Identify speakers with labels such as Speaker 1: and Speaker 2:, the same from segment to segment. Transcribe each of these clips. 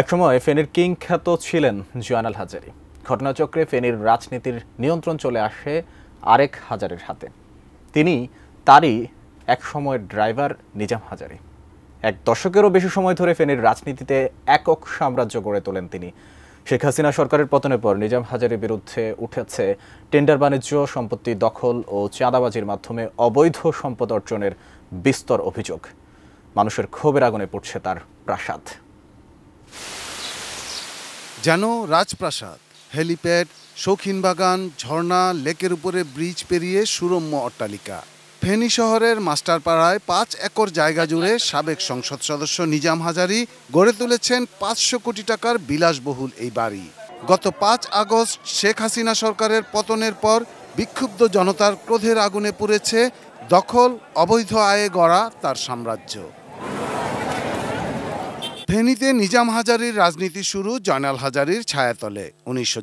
Speaker 1: একসময় ফেনীর কিং খ্যাত ছিলেন জয়নাল হাজারি ঘটনাচক্রে ফেনীর রাজনীতির নিয়ন্ত্রণ চলে আসে আরেক হাজারের হাতে তিনি তারই এক সময়ের ড্রাইভার নিজাম হাজারি এক দশকেরও বেশি সময় ধরে ফেনীর রাজনীতিতে একক সাম্রাজ্য গড়ে তোলেন তিনি শেখ হাসিনা সরকারের পতনের পর নিজাম হাজারের বিরুদ্ধে উঠেছে টেন্ডার বাণিজ্য সম্পত্তি দখল ও চাঁদাবাজির মাধ্যমে অবৈধ সম্পদ অর্জনের বিস্তর অভিযোগ মানুষের ক্ষোভের আগুনে পড়ছে তার প্রাসাদ
Speaker 2: যেন রাজপ্রাসাদ হেলিপ্যাড শৌখিন বাগান ঝর্ণা লেকের উপরে ব্রিজ পেরিয়ে সুরম্য অট্টালিকা ফেনী শহরের মাস্টারপাড়ায় পাঁচ একর জায়গা জুড়ে সাবেক সংসদ সদস্য নিজাম হাজারি গড়ে তুলেছেন পাঁচশো কোটি টাকার বিলাসবহুল এই বাড়ি গত পাঁচ আগস্ট শেখ হাসিনা সরকারের পতনের পর বিক্ষুব্ধ জনতার ক্রোধের আগুনে পুড়েছে দখল অবৈধ আয়ে গড়া তার সাম্রাজ্য ফেনীতে নিজাম হাজারির রাজনীতি শুরু জয়নাল হাজারির ছায়াতলে উনিশশো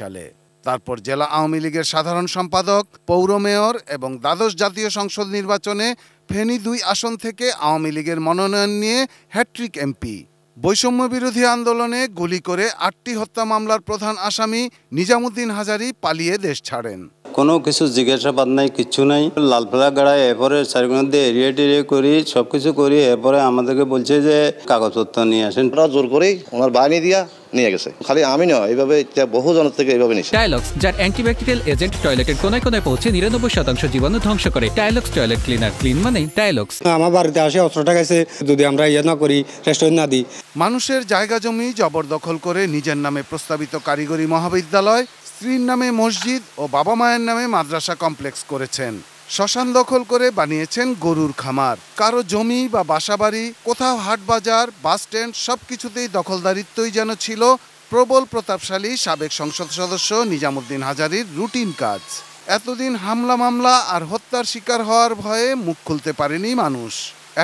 Speaker 2: সালে তারপর জেলা আওয়ামী লীগের সাধারণ সম্পাদক পৌর মেয়র এবং দ্বাদশ জাতীয় সংসদ নির্বাচনে ফেনী দুই আসন থেকে আওয়ামী লীগের মনোনয়ন নিয়ে হ্যাট্রিক এমপি বৈষম্য বিরোধী আন্দোলনে গুলি করে আটটি হত্যা মামলার প্রধান আসামি নিজামুদ্দিন হাজারি পালিয়ে দেশ ছাড়েন
Speaker 3: কোনো কিছু জিজ্ঞাসাবাদ নাই কিছু নাই লালফেলা গাড়ায় এরপরে চারিগুণ দিয়ে এরিয়া টেরিয়া করি সব কিছু করি এরপরে আমাদেরকে বলছে যে কাগজপত্র নিয়ে আসেন ওরা জোর করেই ওনার বাহিনী দিয়া নিয়ে গেছে খালি আমি নয় এইভাবে বহু জনের থেকে এইভাবে নিছে ডায়লক্স
Speaker 1: যার অ্যান্টিব্যাকটেরিয়াল এজেন্ট টয়লেটের কোনায় কোনায় পৌঁছে নিরানব্বই শতাংশ জীবাণু ধ্বংস করে ডায়লক্স টয়লেট ক্লিনার ক্লিন মানে
Speaker 2: ডায়লক্স আমার বাড়িতে আসে অস্ত্র টাকা যদি আমরা ইয়ে না করি রেস্টুরেন্ট না দিই মানুষের জায়গা জমি জবরদখল করে নিজের নামে প্রস্তাবিত কারিগরি মহাবিদ্যালয় স্ত্রীর নামে মসজিদ ও বাবা মায়ের নামে মাদ্রাসা কমপ্লেক্স করেছেন শ্মশান দখল করে বানিয়েছেন গরুর খামার কারো জমি বা বাসাবাড়ি কোথাও হাটবাজার বাস স্ট্যান্ড সব কিছুতেই দখলদারিত্বই যেন ছিল প্রবল প্রতাপশালী সাবেক সংসদ সদস্য নিজামুদ্দিন হাজারির রুটিন কাজ এতদিন হামলা মামলা আর হত্যার শিকার হওয়ার ভয়ে মুখ খুলতে পারেনি মানুষ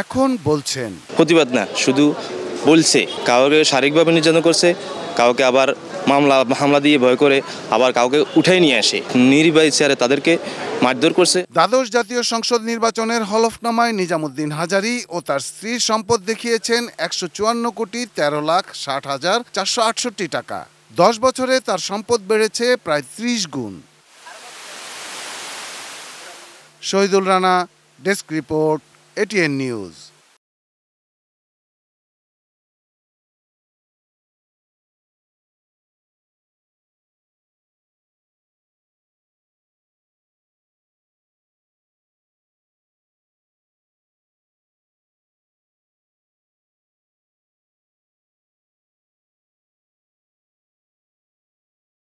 Speaker 2: এখন বলছেন
Speaker 3: প্রতিবাদ না শুধু বলছে কাউকে শারীরিকভাবে নির্যাতন করছে কাউকে আবার মামলা হামলা দিয়ে ভয় করে আবার কাউকে উঠাই নিয়ে আসে নির্বাহী চেয়ারে তাদেরকে মারধর করছে
Speaker 2: দ্বাদশ জাতীয় সংসদ নির্বাচনের হলফনামায় নিজামুদ্দিন হাজারি ও তার স্ত্রীর সম্পদ দেখিয়েছেন একশো চুয়ান্ন কোটি তেরো লাখ ষাট হাজার চারশো আটষট্টি টাকা দশ বছরে তার সম্পদ বেড়েছে প্রায় ত্রিশ গুণ Shahidul Rana desk report ATN news